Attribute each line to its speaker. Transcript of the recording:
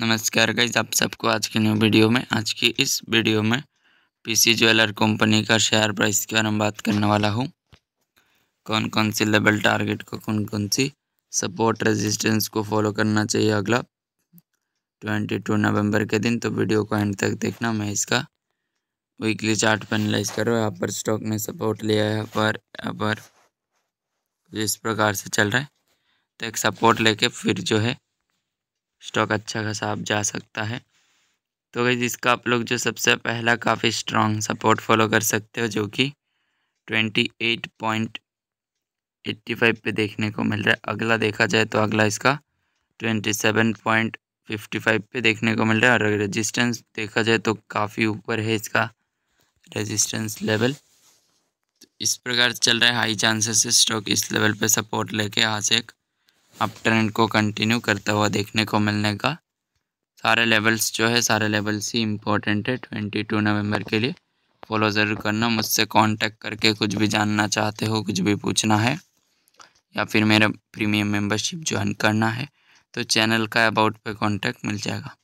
Speaker 1: नमस्कार गाइज आप सबको आज की न्यू वीडियो में आज की इस वीडियो में पीसी ज्वेलर कंपनी का शेयर प्राइस के बारे में बात करने वाला हूँ कौन कौन सी लेवल टारगेट को कौन कौन सी सपोर्ट रेजिस्टेंस को फॉलो करना चाहिए अगला 22 नवंबर के दिन तो वीडियो को एंड तक देखना मैं इसका वीकली चार्ट कर एनालाइज करो यहाँ पर स्टॉक ने सपोर्ट लिया है पर यहाँ पर इस प्रकार से चल रहा है तो एक सपोर्ट लेके फिर जो है स्टॉक अच्छा खासा आप जा सकता है तो गई इसका आप लोग जो सबसे पहला काफ़ी स्ट्रॉन्ग सपोर्ट फॉलो कर सकते हो जो कि twenty eight point eighty five पर देखने को मिल रहा है अगला देखा जाए तो अगला इसका twenty seven point fifty five पर देखने को मिल रहा है और अगर रजिस्टेंस देखा जाए तो काफ़ी ऊपर है इसका रजिस्टेंस लेवल तो इस प्रकार चल रहा है हाई चांसेस स्टॉक इस लेवल पर सपोर्ट लेके आज एक अप ट्रेंड को कंटिन्यू करता हुआ देखने को मिलने का सारे लेवल्स जो है सारे लेवल्स ही इम्पोर्टेंट है ट्वेंटी टू नवम्बर के लिए फॉलो ज़रूर करना मुझसे कांटेक्ट करके कुछ भी जानना चाहते हो कुछ भी पूछना है या फिर मेरा प्रीमियम मेंबरशिप ज्वाइन करना है तो चैनल का अबाउट पे कांटेक्ट मिल जाएगा